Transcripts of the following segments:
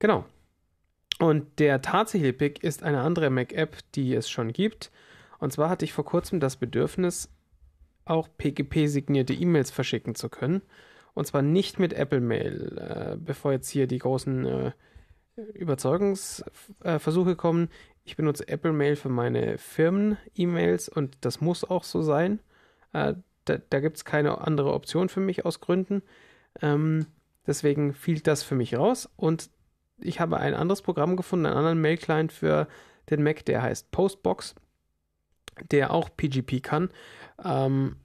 Genau. Und der tatsächliche Pick ist eine andere Mac-App, die es schon gibt. Und zwar hatte ich vor kurzem das Bedürfnis, auch PGP-signierte E-Mails verschicken zu können. Und zwar nicht mit Apple Mail, äh, bevor jetzt hier die großen äh, Überzeugungsversuche äh, kommen. Ich benutze Apple Mail für meine Firmen-E-Mails und das muss auch so sein. Äh, da da gibt es keine andere Option für mich aus Gründen. Ähm, deswegen fiel das für mich raus und ich habe ein anderes Programm gefunden, einen anderen Mail-Client für den Mac, der heißt Postbox, der auch PGP kann. Ähm,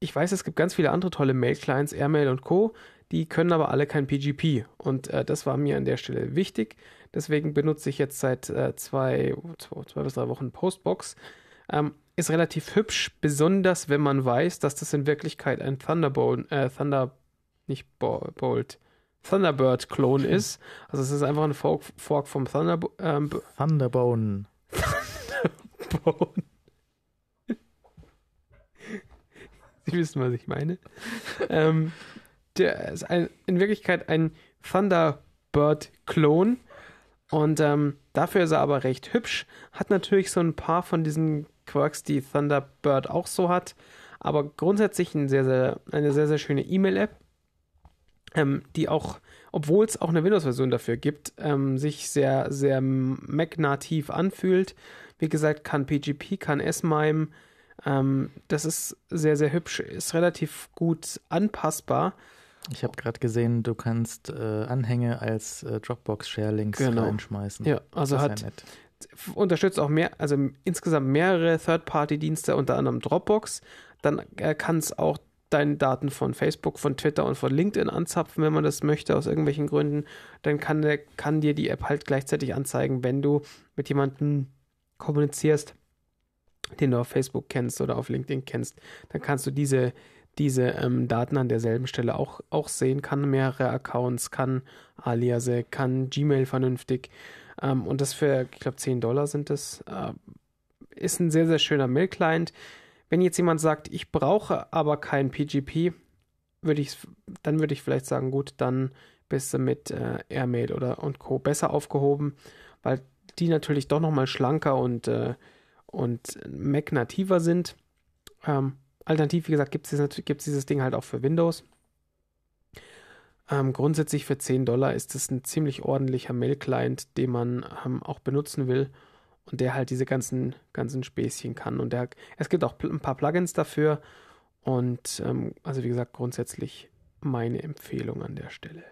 ich weiß, es gibt ganz viele andere tolle Mail-Clients, Airmail und Co. Die können aber alle kein PGP. Und äh, das war mir an der Stelle wichtig. Deswegen benutze ich jetzt seit äh, zwei, zwei, zwei, bis drei Wochen Postbox. Ähm, ist relativ hübsch, besonders wenn man weiß, dass das in Wirklichkeit ein Thunderbolt, äh, Thunder, nicht Bolt, Thunderbird-Klon ist. Also es ist einfach ein Fork, Fork vom Thunder, ähm, Thunderbone. Thunderbone. Sie wissen, was ich meine. ähm, der ist ein, in Wirklichkeit ein Thunderbird-Klon. Und ähm, dafür ist er aber recht hübsch. Hat natürlich so ein paar von diesen Quirks, die Thunderbird auch so hat. Aber grundsätzlich ein sehr, sehr, eine sehr, sehr schöne E-Mail-App ähm, die auch, obwohl es auch eine Windows-Version dafür gibt, ähm, sich sehr, sehr Mac-nativ anfühlt. Wie gesagt, kann PGP, kann S-MIME. Ähm, das ist sehr, sehr hübsch, ist relativ gut anpassbar. Ich habe gerade gesehen, du kannst äh, Anhänge als äh, Dropbox-Share-Links genau. reinschmeißen. Ja, also hat ja unterstützt auch mehr, also insgesamt mehrere Third-Party-Dienste, unter anderem Dropbox. Dann äh, kann es auch deine Daten von Facebook, von Twitter und von LinkedIn anzapfen, wenn man das möchte, aus irgendwelchen Gründen, dann kann, der, kann dir die App halt gleichzeitig anzeigen, wenn du mit jemandem kommunizierst, den du auf Facebook kennst oder auf LinkedIn kennst, dann kannst du diese, diese ähm, Daten an derselben Stelle auch, auch sehen, kann mehrere Accounts, kann Aliase, kann Gmail vernünftig. Ähm, und das für, ich glaube, 10 Dollar sind das. Äh, ist ein sehr, sehr schöner Mail-Client. Wenn jetzt jemand sagt, ich brauche aber kein PGP, würde ich, dann würde ich vielleicht sagen, gut, dann bist du mit äh, Airmail oder und Co. besser aufgehoben, weil die natürlich doch nochmal schlanker und, äh, und Mac-nativer sind. Ähm, alternativ, wie gesagt, gibt es gibt's dieses Ding halt auch für Windows. Ähm, grundsätzlich für 10 Dollar ist es ein ziemlich ordentlicher Mail-Client, den man ähm, auch benutzen will und der halt diese ganzen, ganzen Späßchen kann. Und der, es gibt auch ein paar Plugins dafür. Und ähm, also wie gesagt, grundsätzlich meine Empfehlung an der Stelle.